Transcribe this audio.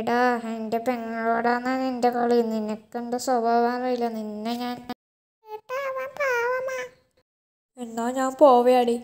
എടാ എൻ്റെ പെങ്ങളോടാണ് നിന്റെ കളി നിനക്കെന്റെ സ്വഭാവം അറിയില്ല നിന്നെ ഞാൻ എന്നാ ഞാൻ പോവേടി